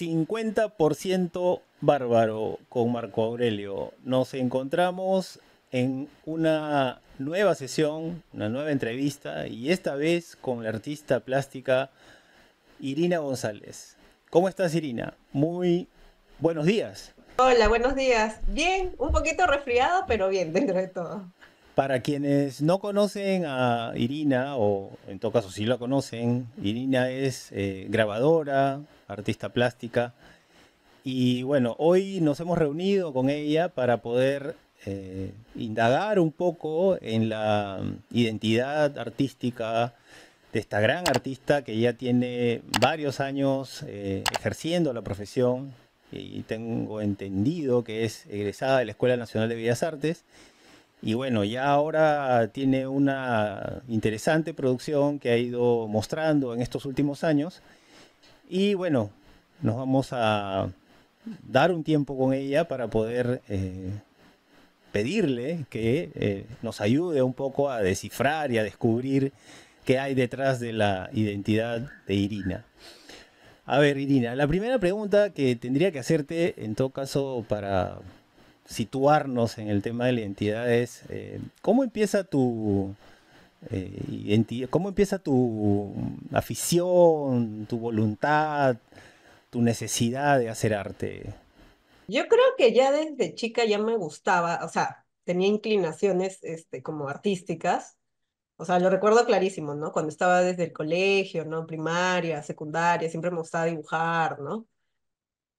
50% bárbaro con Marco Aurelio. Nos encontramos en una nueva sesión, una nueva entrevista y esta vez con la artista plástica Irina González. ¿Cómo estás Irina? Muy buenos días. Hola, buenos días. Bien, un poquito resfriado, pero bien dentro de todo. Para quienes no conocen a Irina, o en todo caso sí la conocen, Irina es eh, grabadora, artista plástica. Y bueno, hoy nos hemos reunido con ella para poder eh, indagar un poco en la mm, identidad artística de esta gran artista que ya tiene varios años eh, ejerciendo la profesión y tengo entendido que es egresada de la Escuela Nacional de Bellas Artes. Y bueno, ya ahora tiene una interesante producción que ha ido mostrando en estos últimos años y bueno, nos vamos a dar un tiempo con ella para poder eh, pedirle que eh, nos ayude un poco a descifrar y a descubrir qué hay detrás de la identidad de Irina. A ver, Irina, la primera pregunta que tendría que hacerte, en todo caso, para situarnos en el tema de la identidad es, eh, ¿cómo empieza tu, eh, ¿Cómo empieza tu afición, tu voluntad, tu necesidad de hacer arte? Yo creo que ya desde chica ya me gustaba, o sea, tenía inclinaciones este, como artísticas. O sea, lo recuerdo clarísimo, ¿no? Cuando estaba desde el colegio, ¿no? Primaria, secundaria, siempre me gustaba dibujar, ¿no?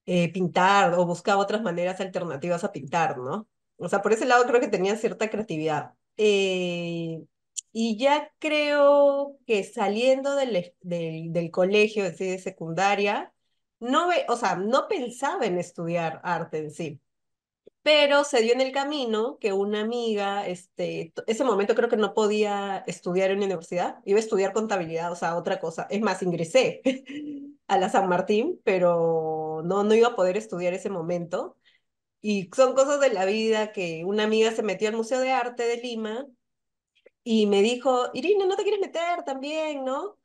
Eh, pintar o buscaba otras maneras alternativas a pintar, ¿no? O sea, por ese lado creo que tenía cierta creatividad. Eh, y ya creo que saliendo del, del, colegio, de secundaria, no, ve, o sea, no pensaba en estudiar arte en sí. Pero se dio en el camino que una amiga, este, ese momento creo que no podía estudiar en la universidad, iba a estudiar contabilidad, o sea, otra cosa. Es más, ingresé a la San Martín, pero no, no iba a poder estudiar ese momento. Y son cosas de la vida que una amiga se metió al Museo de Arte de Lima y me dijo, Irina, ¿no te quieres meter también, no?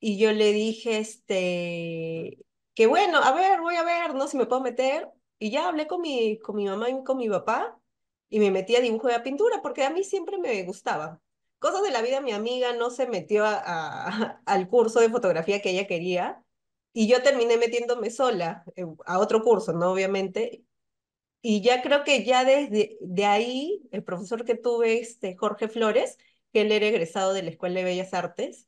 Y yo le dije, este, que bueno, a ver, voy a ver, ¿no? Si me puedo meter. Y ya hablé con mi, con mi mamá y con mi papá y me metí a dibujo y a pintura porque a mí siempre me gustaba. Cosas de la vida, mi amiga no se metió a, al curso de fotografía que ella quería y yo terminé metiéndome sola a otro curso, ¿no? Obviamente. Y ya creo que ya desde de ahí, el profesor que tuve, este Jorge Flores, que él era egresado de la Escuela de Bellas Artes,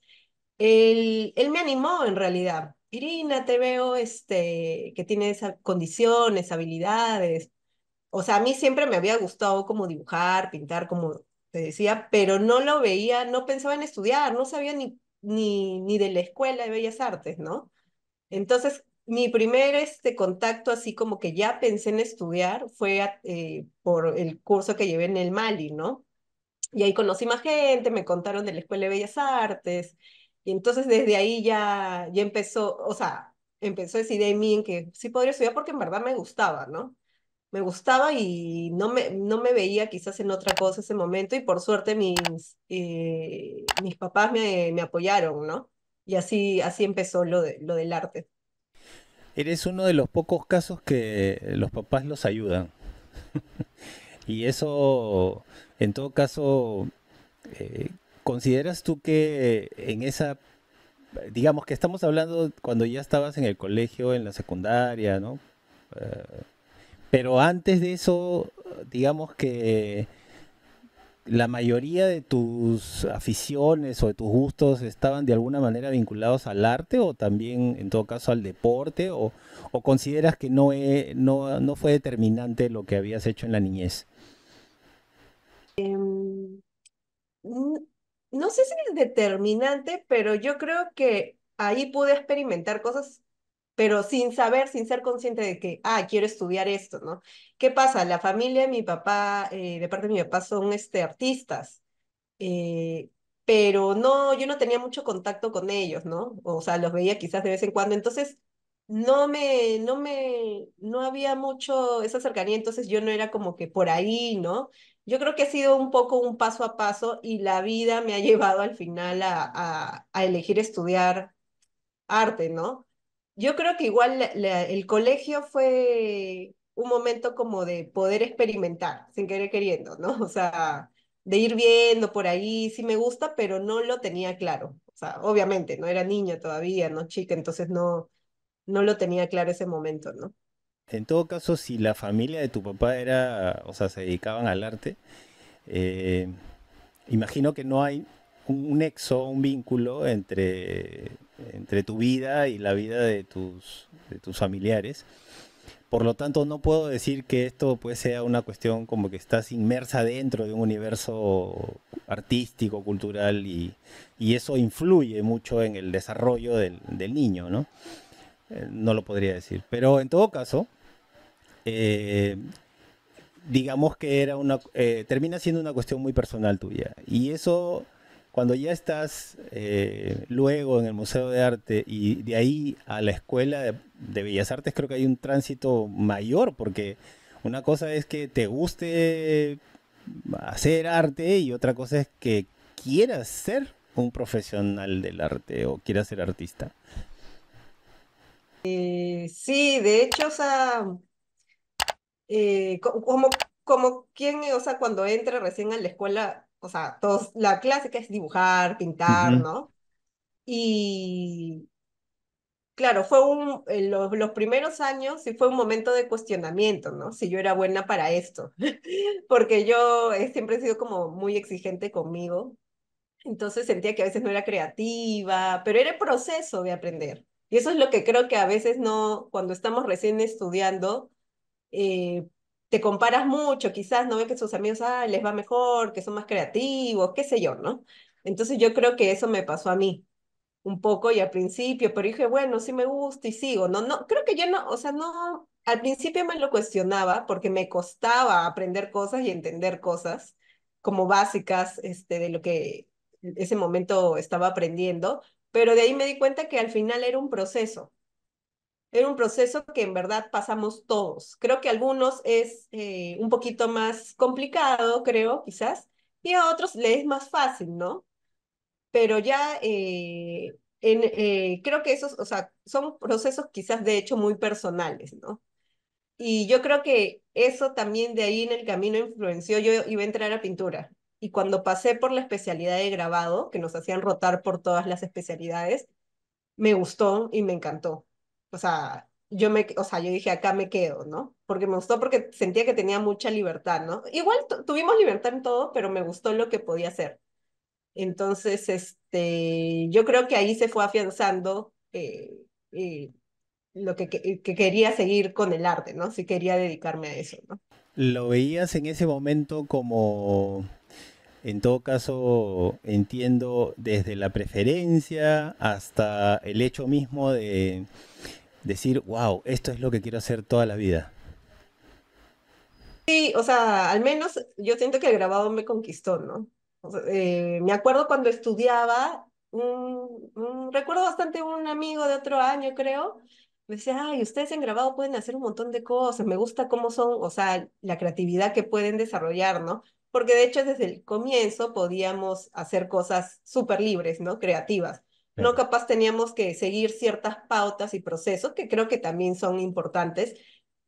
él, me animó en realidad. Irina, te veo este, que tienes condiciones, habilidades. O sea, a mí siempre me había gustado como dibujar, pintar, como te decía, pero no lo veía, no pensaba en estudiar, no sabía ni, ni, ni de la Escuela de Bellas Artes, ¿no? Entonces, mi primer este, contacto, así como que ya pensé en estudiar, fue eh, por el curso que llevé en el Mali, ¿no? Y ahí conocí más gente, me contaron de la Escuela de Bellas Artes. Y entonces desde ahí ya, ya empezó, o sea, empezó esa idea en mí en que sí podría estudiar porque en verdad me gustaba, ¿no? Me gustaba y no me, no me veía quizás en otra cosa ese momento y por suerte mis, eh, mis papás me, apoyaron, ¿no? Y así, así empezó lo, lo del arte. Eres uno de los pocos casos que los papás los ayudan. Y eso, en todo caso, eh, ¿consideras tú que eh, en esa, digamos que estamos hablando cuando ya estabas en el colegio, en la secundaria, ¿no? Eh, pero antes de eso, digamos que la mayoría de tus aficiones o de tus gustos estaban de alguna manera vinculados al arte o también en todo caso al deporte o, consideras que no, no, no, fue determinante lo que habías hecho en la niñez? Em, no sé si es determinante, pero yo creo que ahí pude experimentar cosas, pero sin saber, sin ser consciente de que, ah, quiero estudiar esto, ¿no? ¿Qué pasa? La familia mi papá, eh, de parte de mi papá, son este, artistas. Eh, pero no, yo no tenía mucho contacto con ellos, ¿no? O sea, los veía quizás de vez en cuando, entonces no me, no me, no había mucho esa cercanía, entonces yo no era como que por ahí, ¿no? yo creo que ha sido un poco un paso a paso y la vida me ha llevado al final a, elegir estudiar arte, ¿no? Yo creo que igual el colegio fue un momento como de poder experimentar, sin querer queriendo, ¿no? O sea, de ir viendo por ahí, sí me gusta, pero no lo tenía claro. O sea, obviamente, no era niña todavía, no chica, entonces no, no lo tenía claro ese momento, ¿no? en todo caso, si la familia de tu papá era, o sea, se dedicaban al arte, eh, imagino que no hay un, nexo, un vínculo entre, entre tu vida y la vida de tus, de tus familiares. Por lo tanto, no puedo decir que esto pues, sea una cuestión como que estás inmersa dentro de un universo artístico, cultural, y, y eso influye mucho en el desarrollo del, del niño, ¿no? Eh, no lo podría decir. Pero en todo caso, eh, digamos que era una, eh, termina siendo una cuestión muy personal tuya. Y eso, cuando ya estás eh, luego en el Museo de Arte y de ahí a la Escuela de, Bellas Artes, creo que hay un tránsito mayor, porque una cosa es que te guste hacer arte y otra cosa es que quieras ser un profesional del arte o quieras ser artista. sí, de hecho, o sea, eh, como, como quien, eh, o sea, cuando entra recién a la escuela, o sea, todos, la clásica es dibujar, pintar, ¿no? Y claro, fue un, eh, los, primeros años sí fue un momento de cuestionamiento, ¿no? Si yo era buena para esto, porque yo siempre he sido como muy exigente conmigo, entonces sentía que a veces no era creativa, pero era proceso de aprender. Y eso es lo que creo que a veces no, cuando estamos recién estudiando, eh, te comparas mucho, quizás no ve que sus amigos ah, les va mejor, que son más creativos, qué sé yo, ¿no? Entonces yo creo que eso me pasó a mí un poco y al principio, pero dije, bueno, sí me gusta y sigo, no, no, creo que yo no, o sea, no, al principio me lo cuestionaba porque me costaba aprender cosas y entender cosas como básicas este, de lo que ese momento estaba aprendiendo, pero de ahí me di cuenta que al final era un proceso, era un proceso que en verdad pasamos todos. Creo que algunos es eh, un poquito más complicado, creo, quizás, y a otros les es más fácil, ¿no? Pero ya eh, en, eh, creo que esos, o sea, son procesos quizás de hecho muy personales, ¿no? Y yo creo que eso también de ahí en el camino influenció, yo iba a entrar a pintura. Y cuando pasé por la especialidad de grabado, que nos hacían rotar por todas las especialidades, me gustó y me encantó o sea, yo me, o sea, yo dije, acá me quedo, ¿no? Porque me gustó porque sentía que tenía mucha libertad, ¿no? Igual tuvimos libertad en todo, pero me gustó lo que podía hacer. Entonces, este, yo creo que ahí se fue afianzando eh, eh, lo que, que, que, quería seguir con el arte, ¿no? Si quería dedicarme a eso, ¿no? ¿Lo veías en ese momento como, en todo caso, entiendo, desde la preferencia hasta el hecho mismo de decir, wow, esto es lo que quiero hacer toda la vida? Sí, o sea, al menos yo siento que el grabado me conquistó, ¿no? Eh, me acuerdo cuando estudiaba, un, recuerdo bastante un amigo de otro año, creo, me decía, ay, ustedes en grabado pueden hacer un montón de cosas, me gusta cómo son, o sea, la creatividad que pueden desarrollar, ¿no? Porque de hecho desde el comienzo podíamos hacer cosas súper libres, ¿no? Creativas. ¿no? Capaz teníamos que seguir ciertas pautas y procesos que creo que también son importantes.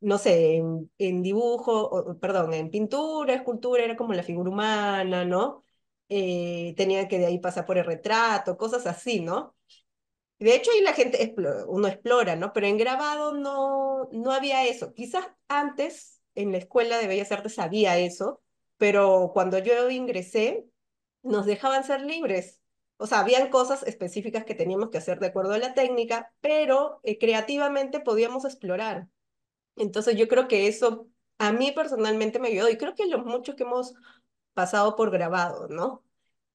No sé, en, dibujo, o, perdón, en pintura, escultura, era como la figura humana, ¿no? Eh, tenía que de ahí pasar por el retrato, cosas así, ¿no? De hecho, ahí la gente, uno explora, ¿no? Pero en grabado no, no había eso. Quizás antes en la escuela de Bellas Artes había eso, pero cuando yo ingresé, nos dejaban ser libres o sea, habían cosas específicas que teníamos que hacer de acuerdo a la técnica, pero eh, creativamente podíamos explorar. Entonces yo creo que eso a mí personalmente me ayudó y creo que lo mucho que hemos pasado por grabado, ¿no?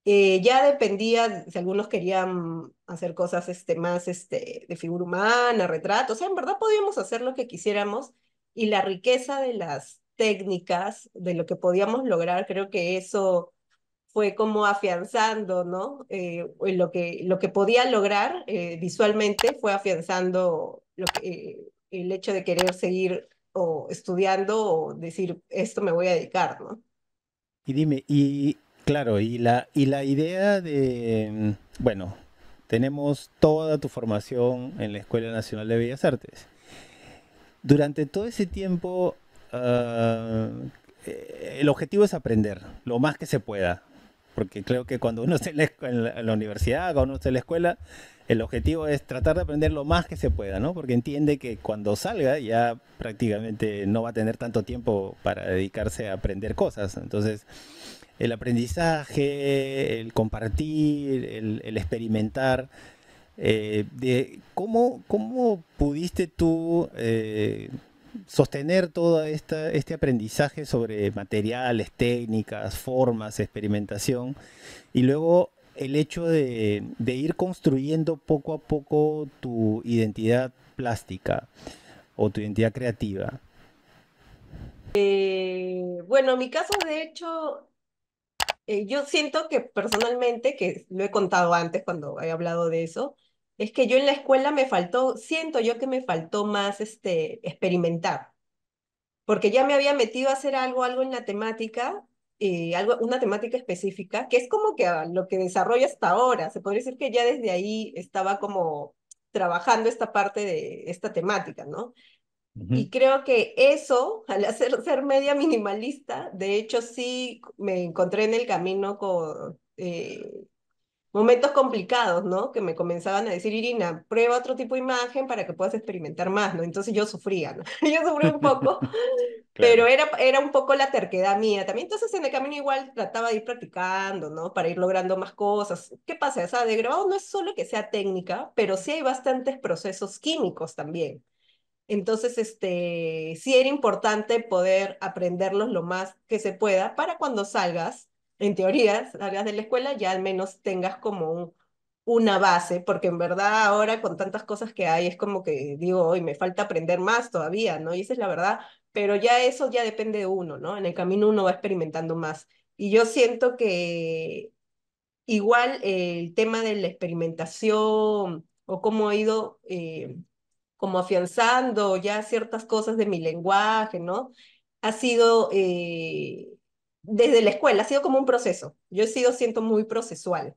Eh, ya dependía si algunos querían hacer cosas este, más este, de figura humana, retratos, o sea, en verdad podíamos hacer lo que quisiéramos y la riqueza de las técnicas, de lo que podíamos lograr, creo que eso fue como afianzando, ¿no? Eh, lo, que, lo que podía lograr eh, visualmente fue afianzando eh, el hecho de querer seguir o estudiando o decir, esto me voy a dedicar, ¿no? Y dime, y claro, y la, y la idea de, mm, bueno, tenemos toda tu formación en la Escuela Nacional de Bellas Artes. Durante todo ese tiempo, ah, el objetivo es aprender lo más que se pueda porque creo que cuando uno está en la, universidad, cuando uno está en la escuela, el objetivo es tratar de aprender lo más que se pueda, ¿no? Porque entiende que cuando salga ya prácticamente no va a tener tanto tiempo para dedicarse a aprender cosas. Entonces, el aprendizaje, el compartir, el, experimentar, eh, de cómo, cómo pudiste tú eh, sostener todo este aprendizaje sobre materiales, técnicas, formas, experimentación, y luego el hecho de, ir construyendo poco a poco tu identidad plástica o tu identidad creativa. Eh, bueno, mi caso, de hecho, eh, yo siento que personalmente, que lo he contado antes cuando he hablado de eso, es que yo en la escuela me faltó, siento yo que me faltó más este, experimentar, porque ya me había metido a hacer algo, algo en la temática, y eh, algo, una temática específica, que es como que ah, lo que desarrollo hasta ahora, se podría decir que ya desde ahí estaba como trabajando esta parte de esta temática, ¿no? Y creo que eso, al hacer ser media minimalista, de hecho sí me encontré en el camino con, eh, momentos complicados, ¿no? Que me comenzaban a decir, Irina, prueba otro tipo de imagen para que puedas experimentar más, ¿no? Entonces yo sufría, ¿no? yo sufría un poco, pero era, era un poco la terquedad mía también. Entonces en el camino igual trataba de ir practicando, ¿no? Para ir logrando más cosas. ¿Qué pasa? O sea, de grabado no es solo que sea técnica, pero sí hay bastantes procesos químicos también. Entonces, este, sí era importante poder aprenderlos lo más que se pueda para cuando salgas en teoría, salgas de la escuela, ya al menos tengas como una base, porque en verdad ahora con tantas cosas que hay es como que digo, hoy me falta aprender más todavía, ¿no? Y esa es la verdad, pero ya eso ya depende de uno, ¿no? En el camino uno va experimentando más. Y yo siento que igual el tema de la experimentación o cómo he ido eh, como afianzando ya ciertas cosas de mi lenguaje, ¿no? Ha sido... Eh, desde la escuela, ha sido como un proceso. Yo he sido, siento, muy procesual.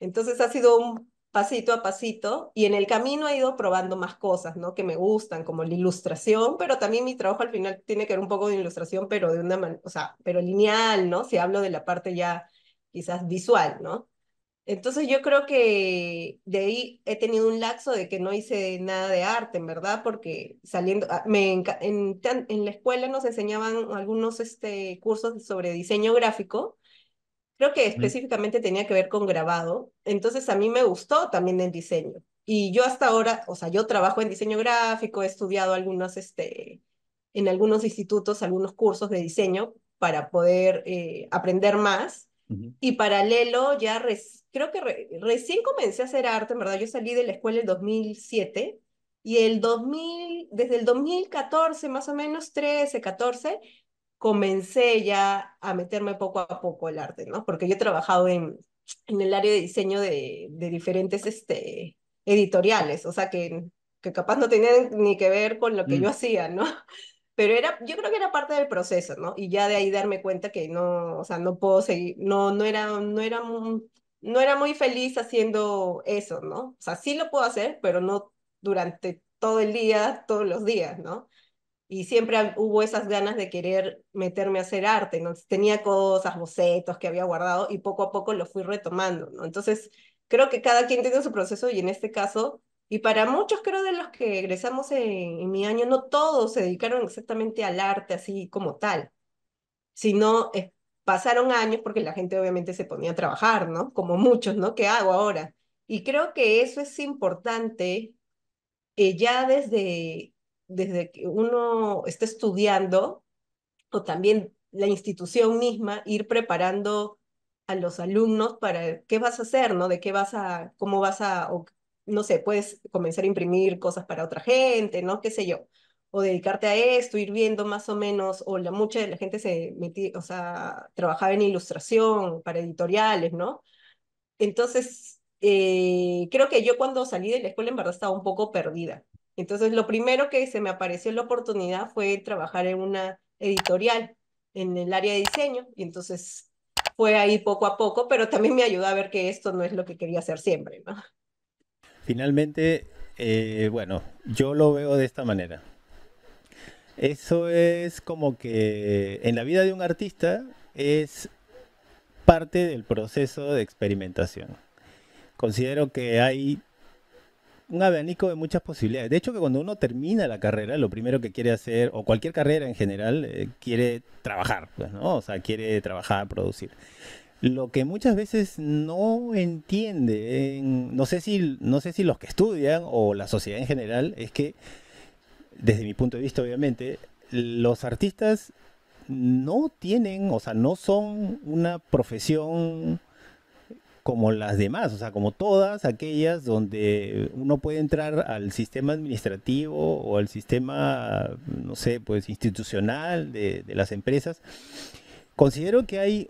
Entonces ha sido un pasito a pasito y en el camino he ido probando más cosas, ¿no? Que me gustan, como la ilustración, pero también mi trabajo al final tiene que ver un poco de ilustración, pero de una manera, o sea, pero lineal, ¿no? Si hablo de la parte ya quizás visual, ¿no? Entonces yo creo que de ahí he tenido un laxo de que no hice nada de arte, en verdad, porque saliendo, ah, me, en, la escuela nos enseñaban algunos este, cursos sobre diseño gráfico, creo que específicamente tenía que ver con grabado, entonces a mí me gustó también el diseño. Y yo hasta ahora, o sea, yo trabajo en diseño gráfico, he estudiado algunos, este, en algunos institutos, algunos cursos de diseño para poder eh, aprender más. Y paralelo, ya creo que recién comencé a hacer arte, en verdad, yo salí de la escuela en 2007 y el 2000, desde el 2014, más o menos 13, 14, comencé ya a meterme poco a poco al arte, ¿no? Porque yo he trabajado en, en el área de diseño de, de diferentes este, editoriales, o sea que, que capaz no tenían ni que ver con lo que yo mm. hacía, ¿no? pero era, yo creo que era parte del proceso, ¿no? Y ya de ahí darme cuenta que no, o sea, no puedo seguir, no, no era, no era un, no era muy feliz haciendo eso, ¿no? O sea, sí lo puedo hacer, pero no durante todo el día, todos los días, ¿no? Y siempre hubo esas ganas de querer meterme a hacer arte, ¿no? Tenía cosas, bocetos que había guardado y poco a poco lo fui retomando, ¿no? Entonces, creo que cada quien tiene su proceso y en este caso, y para muchos creo de los que egresamos en, en mi año, no todos se dedicaron exactamente al arte así como tal, sino eh, pasaron años porque la gente obviamente se ponía a trabajar, ¿no? Como muchos, ¿no? ¿Qué hago ahora? Y creo que eso es importante eh, ya desde, desde que uno está estudiando o también la institución misma, ir preparando a los alumnos para qué vas a hacer, ¿no? De qué vas a, cómo vas a, no sé, puedes comenzar a imprimir cosas para otra gente, ¿no? ¿Qué sé yo? o dedicarte a esto, ir viendo más o menos, o la mucha de la gente se metía, o sea, trabajaba en ilustración para editoriales, ¿no? Entonces, eh, creo que yo cuando salí de la escuela en verdad estaba un poco perdida. Entonces, lo primero que se me apareció la oportunidad fue trabajar en una editorial en el área de diseño, y entonces fue ahí poco a poco, pero también me ayudó a ver que esto no es lo que quería hacer siempre, ¿no? Finalmente, eh, bueno, yo lo veo de esta manera eso es como que en la vida de un artista es parte del proceso de experimentación. Considero que hay un abanico de muchas posibilidades. De hecho, que cuando uno termina la carrera, lo primero que quiere hacer, o cualquier carrera en general, eh, quiere trabajar, pues, ¿no? O sea, quiere trabajar, producir. Lo que muchas veces no entiende, no, sé si, no sé si los que estudian o la sociedad en general, es que desde mi punto de vista, obviamente, los artistas no tienen, o sea, no son una profesión como las demás, o sea, como todas aquellas donde uno puede entrar al sistema administrativo o al sistema, no sé, pues institucional de, las empresas. Considero que hay,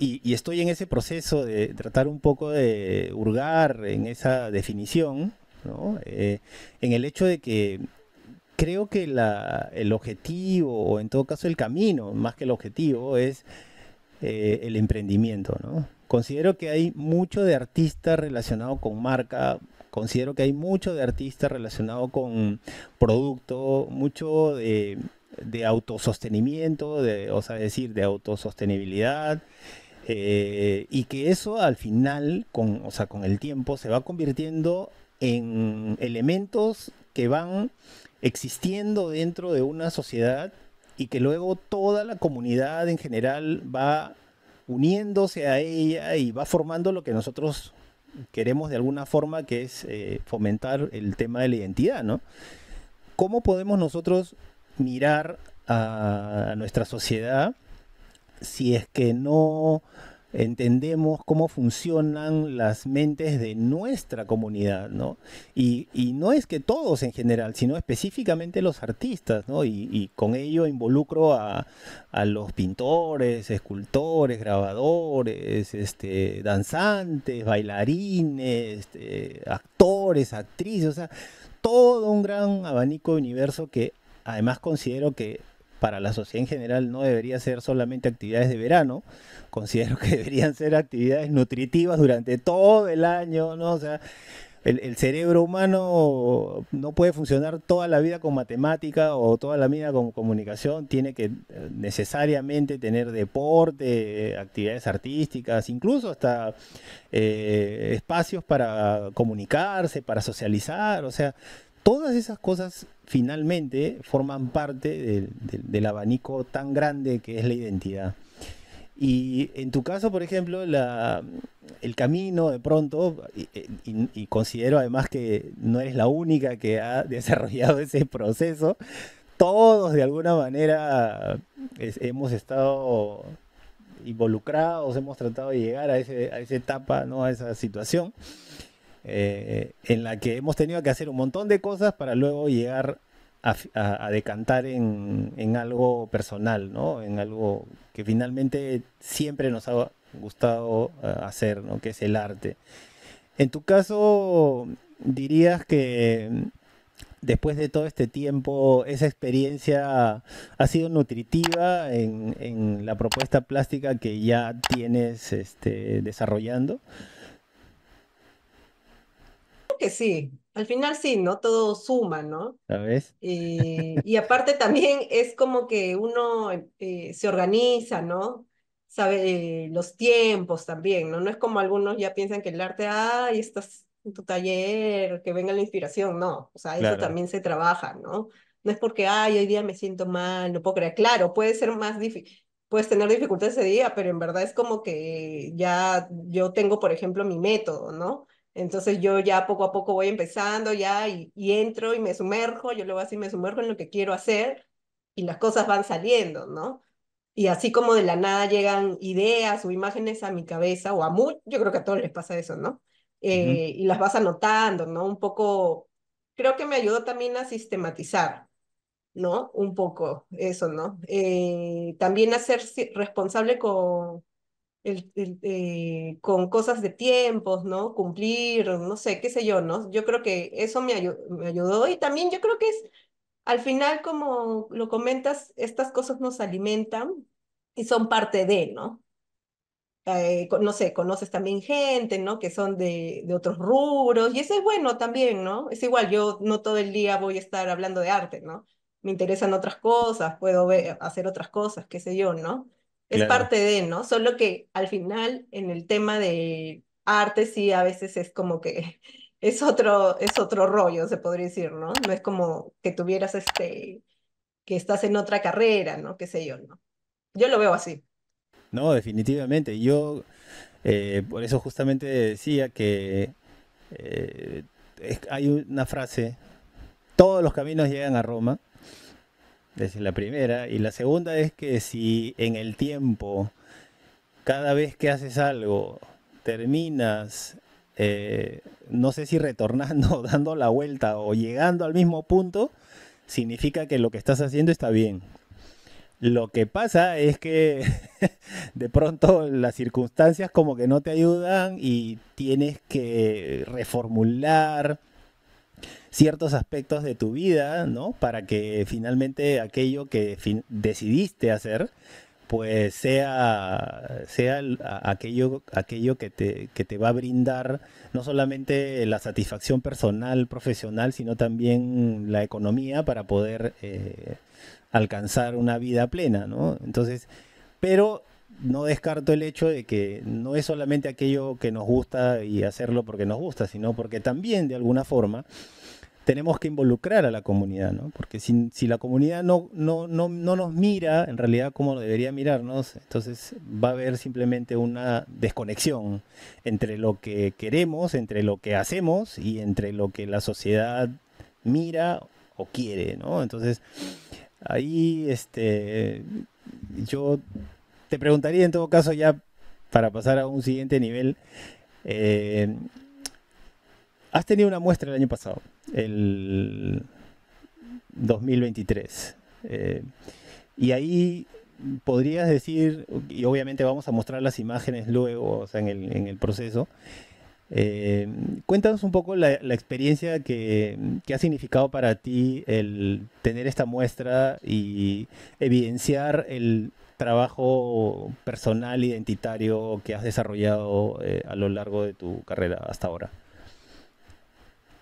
y, estoy en ese proceso de tratar un poco de hurgar en esa definición, eh, en el hecho de que creo que el objetivo, o en todo caso el camino, más que el objetivo, es eh, el emprendimiento, ¿no? Considero que hay mucho de artista relacionado con marca, considero que hay mucho de artista relacionado con producto, mucho de, autosostenimiento, de, o sea, decir, de autosostenibilidad, eh, y que eso al final, con, o sea, con el tiempo, se va convirtiendo en elementos que van existiendo dentro de una sociedad y que luego toda la comunidad en general va uniéndose a ella y va formando lo que nosotros queremos de alguna forma, que es eh, fomentar el tema de la identidad, ¿no? ¿Cómo podemos nosotros mirar a nuestra sociedad si es que no entendemos cómo funcionan las mentes de nuestra comunidad, ¿no? Y, no es que todos en general, sino específicamente los artistas, ¿no? Y, con ello involucro a, los pintores, escultores, grabadores, este, danzantes, bailarines, eh, actores, actrices, o sea, todo un gran abanico de universo que además considero que para la sociedad en general no debería ser solamente actividades de verano, considero que deberían ser actividades nutritivas durante todo el año, ¿no? O sea, el, cerebro humano no puede funcionar toda la vida con matemática o toda la vida con comunicación, tiene que eh, necesariamente tener deporte, actividades artísticas, incluso hasta eh, espacios para comunicarse, para socializar, o sea, todas esas cosas finalmente forman parte del, abanico tan grande que es la identidad. Y en tu caso, por ejemplo, el camino de pronto, y, considero además que no eres la única que ha desarrollado ese proceso, todos de alguna manera hemos estado involucrados, hemos tratado de llegar a, ese, a esa etapa, ¿no? a esa situación. Eh, en la que hemos tenido que hacer un montón de cosas para luego llegar a, decantar en, algo personal, En algo que finalmente siempre nos ha gustado eh, hacer, Que es el arte. En tu caso, dirías que después de todo este tiempo, esa experiencia ha sido nutritiva en, la propuesta plástica que ya tienes este, desarrollando que sí. Al final sí, ¿no? Todo suma, ¿no? ¿Sabes? y aparte también es como que uno eh, se organiza, ¿no? Sabe eh, los tiempos también, ¿no? No es como algunos ya piensan que el arte, ay, estás en tu taller, que venga la inspiración, no. O sea, eso también se trabaja, ¿no? No es porque, ay, hoy día me siento mal, no puedo creer. Claro, puede ser más difícil, puedes tener dificultades ese día, pero en verdad es como que ya yo tengo, por ejemplo, mi método, ¿no? Entonces yo ya poco a poco voy empezando ya y, entro y me sumerjo, yo luego así me sumerjo en lo que quiero hacer y las cosas van saliendo, ¿no? Y así como de la nada llegan ideas o imágenes a mi cabeza o a muchos, yo creo que a todos les pasa eso, ¿no? Eh, y las vas anotando, ¿no? Un poco, creo que me ayudó también a sistematizar, ¿no? Un poco eso, ¿no? Eh, también a ser responsable con, eh, con cosas de tiempos, ¿no? Cumplir, no sé, qué sé yo, ¿no? Yo creo que eso me, ayudó y también yo creo que es, al final, como lo comentas, estas cosas nos alimentan y son parte de, ¿no? Eh, no sé, conoces también gente, ¿no? Que son de, otros rubros, y eso es bueno también, ¿no? Es igual, yo no todo el día voy a estar hablando de arte, ¿no? Me interesan otras cosas, puedo hacer otras cosas, qué sé yo, ¿no? es parte de, ¿no? Solo que al final en el tema de arte sí a veces es como que es otro, es otro rollo, se podría decir, ¿no? No es como que tuvieras este, que estás en otra carrera, ¿no? Qué sé yo, ¿no? Yo lo veo así. No, definitivamente. Yo eh, por eso justamente decía que eh, hay una frase, todos los caminos llegan a Roma es la primera. Y la segunda es que si en el tiempo, cada vez que haces algo, terminas, eh, no sé si retornando, dando la vuelta o llegando al mismo punto, significa que lo que estás haciendo está bien. Lo que pasa es que de pronto las circunstancias como que no te ayudan y tienes que reformular, ciertos aspectos de tu vida, ¿no? Para que finalmente aquello que decidiste hacer, pues sea, sea aquello, aquello que, te, que te va a brindar no solamente la satisfacción personal, profesional, sino también la economía para poder eh, alcanzar una vida plena, ¿no? Entonces, pero no descarto el hecho de que no es solamente aquello que nos gusta y hacerlo porque nos gusta, sino porque también de alguna forma tenemos que involucrar a la comunidad, ¿no? Porque si, la comunidad no, no, nos mira en realidad como debería mirarnos, entonces va a haber simplemente una desconexión entre lo que queremos, entre lo que hacemos y entre lo que la sociedad mira o quiere, ¿no? Entonces, ahí este, yo te preguntaría en todo caso ya para pasar a un siguiente nivel. Eh, has tenido una muestra el año pasado, el 2023. Eh, y ahí podrías decir, y obviamente vamos a mostrar las imágenes luego, o sea, en el, proceso. Eh, cuéntanos un poco la, experiencia que, que, ha significado para ti el tener esta muestra y evidenciar el trabajo personal, identitario que has desarrollado eh, a lo largo de tu carrera hasta ahora?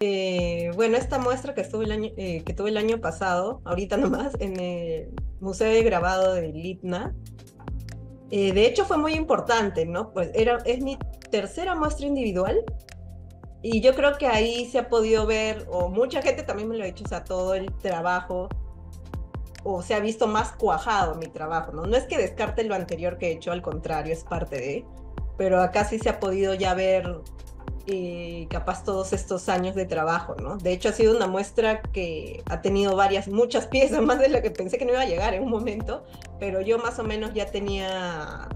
Eh, bueno, esta muestra que, estuve el año, eh, que tuve el año pasado, ahorita nomás, en el Museo de Grabado de Litna, de hecho fue muy importante, ¿no? Pues era, es mi tercera muestra individual y yo creo que ahí se ha podido ver, o mucha gente también me lo ha dicho, o sea, todo el trabajo o se ha visto más cuajado mi trabajo, ¿no? No es que descarte lo anterior que he hecho, al contrario, es parte de, pero acá sí se ha podido ya ver eh, capaz todos estos años de trabajo, ¿no? De hecho ha sido una muestra que ha tenido varias, muchas piezas, más de lo que pensé que no iba a llegar en un momento, pero yo más o menos ya tenía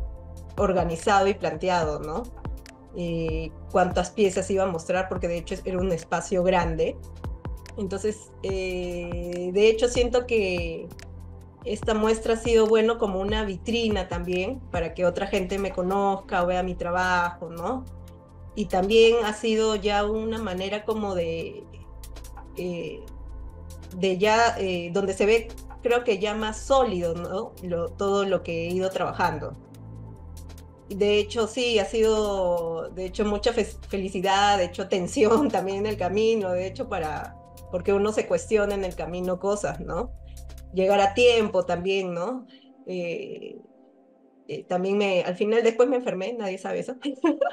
organizado y planteado, ¿no? Y cuántas piezas iba a mostrar, porque de hecho era un espacio grande, entonces, eh, de hecho, siento que esta muestra ha sido bueno como una vitrina también para que otra gente me conozca o vea mi trabajo, ¿no? Y también ha sido ya una manera como de, eh, de ya, eh, donde se ve, creo que ya más sólido, ¿no? todo lo que he ido trabajando. De hecho, sí, ha sido, de hecho, mucha felicidad, de hecho, tensión también en el camino, de hecho, para, porque uno se cuestiona en el camino cosas, ¿no? Llegar a tiempo también, ¿no? Eh, eh, también me, al final después me enfermé, nadie sabe eso.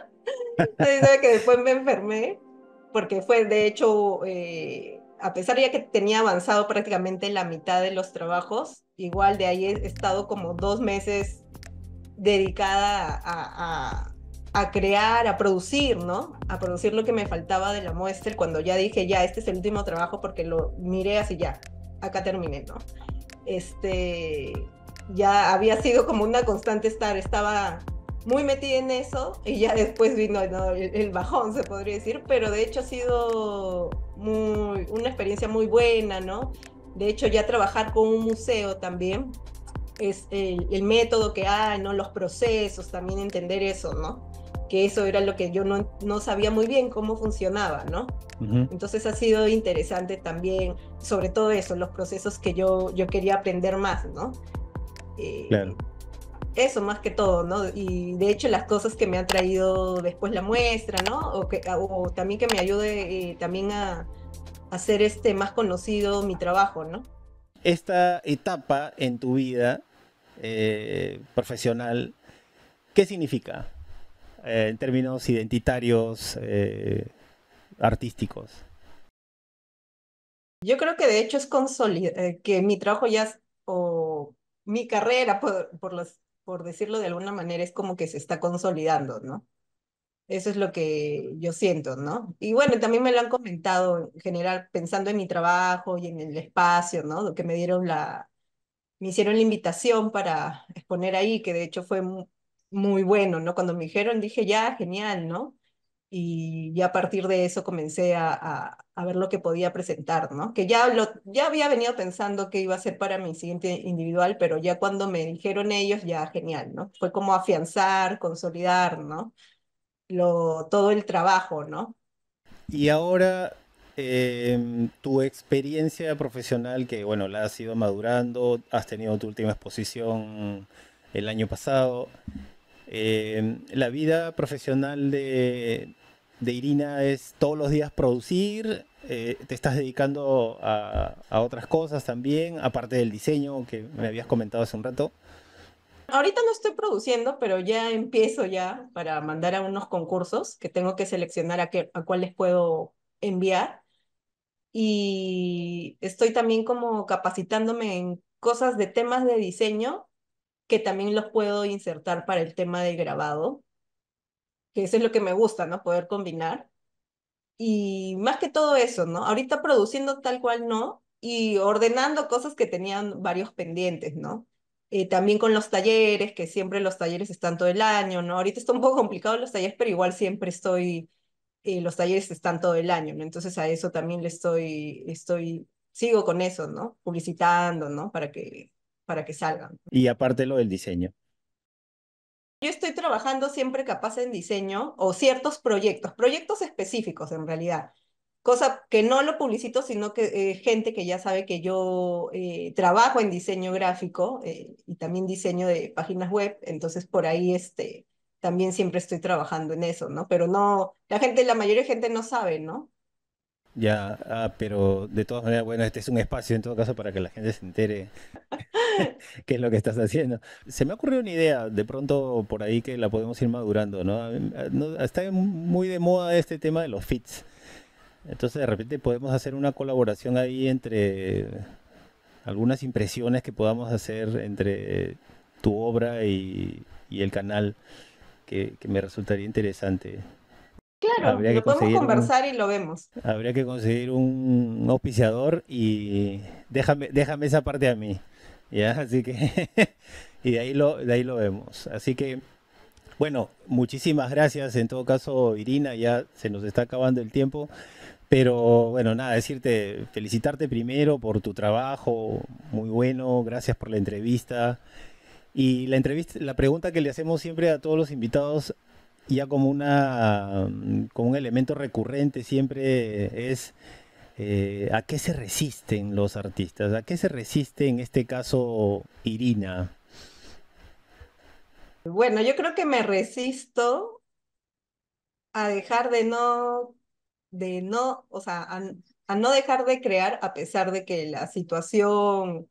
nadie sabe que después me enfermé, porque fue de hecho, eh, a pesar ya que tenía avanzado prácticamente la mitad de los trabajos, igual de ahí he estado como dos meses dedicada a a crear, a producir, ¿no? A producir lo que me faltaba de la muestra cuando ya dije, ya, este es el último trabajo porque lo miré así, ya, acá terminé, ¿no? Este, ya había sido como una constante estar, estaba muy metida en eso y ya después vino el, bajón, se podría decir, pero de hecho ha sido muy, una experiencia muy buena, ¿no? De hecho, ya trabajar con un museo también es el método que hay, ¿no? Los procesos, también entender eso, ¿no? que eso era lo que yo no, sabía muy bien cómo funcionaba, ¿no? Entonces ha sido interesante también, sobre todo eso, los procesos que yo, yo quería aprender más, ¿no? Eh, claro. Eso más que todo, ¿no? Y de hecho las cosas que me ha traído después la muestra, ¿no? O, que, también que me ayude eh, también a, hacer este más conocido mi trabajo, ¿no? Esta etapa en tu vida eh, profesional, ¿qué significa? Eh, en términos identitarios eh, artísticos? Yo creo que de hecho es consolidar, eh, que mi trabajo ya, o mi carrera, por, por, los, por decirlo de alguna manera, es como que se está consolidando, ¿no? Eso es lo que yo siento, ¿no? Y bueno, también me lo han comentado en general, pensando en mi trabajo y en el espacio, ¿no? Lo Que me dieron la, me hicieron la invitación para exponer ahí, que de hecho fue muy bueno, ¿no? Cuando me dijeron, dije, ya, genial, ¿no? Y ya a partir de eso comencé a, a, ver lo que podía presentar, ¿no? Que ya, lo, ya había venido pensando que iba a ser para mi siguiente individual, pero ya cuando me dijeron ellos, ya, genial, ¿no? Fue como afianzar, consolidar, ¿no? Lo, todo el trabajo, ¿no? Y ahora, em, tu experiencia profesional, que bueno, la has ido madurando, has tenido tu última exposición el año pasado. Eh, la vida profesional de, Irina es todos los días producir, eh, te estás dedicando a, otras cosas también, aparte del diseño que me habías comentado hace un rato. Ahorita no estoy produciendo, pero ya empiezo ya para mandar a unos concursos que tengo que seleccionar a, qué, a cuáles puedo enviar. Y estoy también como capacitándome en cosas de temas de diseño que también los puedo insertar para el tema del grabado, que eso es lo que me gusta, ¿no? Poder combinar. Y más que todo eso, ¿no? Ahorita produciendo tal cual no y ordenando cosas que tenían varios pendientes, ¿no? Eh, también con los talleres, que siempre los talleres están todo el año, ¿no? Ahorita está un poco complicado los talleres, pero igual siempre estoy, eh, los talleres están todo el año, ¿no? Entonces a eso también le estoy, estoy, sigo con eso, ¿no? Publicitando, ¿no? Para que para que salgan. Y aparte lo del diseño. Yo estoy trabajando siempre capaz en diseño o ciertos proyectos, proyectos específicos en realidad, cosa que no lo publicito, sino que eh, gente que ya sabe que yo eh, trabajo en diseño gráfico eh, y también diseño de páginas web, entonces por ahí este, también siempre estoy trabajando en eso, ¿no? Pero no, la gente, la mayoría de gente no sabe, ¿no? Ya, ah, pero de todas maneras, bueno, este es un espacio en todo caso para que la gente se entere qué es lo que estás haciendo. Se me ocurrió una idea, de pronto por ahí que la podemos ir madurando, ¿no? Ah, está muy de moda este tema de los fits. Entonces de repente podemos hacer una colaboración ahí entre algunas impresiones que podamos hacer entre tu obra y, el canal, que me resultaría interesante. Claro, lo podemos conversar y lo vemos. Habría que conseguir un, auspiciador y déjame, déjame esa parte a mí. Así que, y de ahí, lo, de ahí lo vemos. Así que, bueno, muchísimas gracias en todo caso, Irina, ya se nos está acabando el tiempo. Pero bueno, nada, decirte, felicitarte primero por tu trabajo, muy bueno, gracias por la entrevista. Y la entrevista, la pregunta que le hacemos siempre a todos los invitados ya como, una, mm, como un elemento recurrente siempre es eh, a qué se resisten los artistas, a qué se resiste en este caso Irina. Bueno, yo creo que me resisto a dejar de no, de no, o sea, a, a no dejar de crear a pesar de que la situación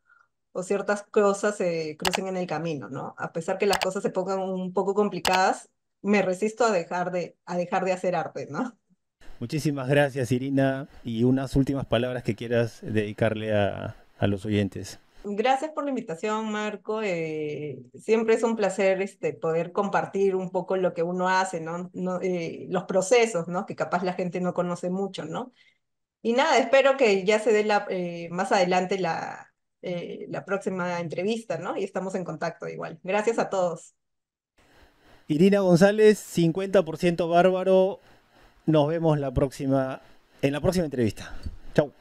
o ciertas cosas se crucen en el camino, ¿no? A pesar que las cosas se pongan un poco complicadas, me resisto a dejar de, a dejar de hacer arte, ¿no? Muchísimas gracias, Irina, y unas últimas palabras que quieras dedicarle a, los oyentes. Gracias por la invitación, Marco. Eh, siempre es un placer este, poder compartir un poco lo que uno hace, ¿no? no eh, los procesos, ¿no? Que capaz la gente no conoce mucho, ¿no? Y nada, espero que ya se dé la, eh, más adelante la, la próxima entrevista, ¿no? Y estamos en contacto igual. Gracias a todos. Irina González, 50% bárbaro. Nos vemos la próxima, en la próxima entrevista. Chau.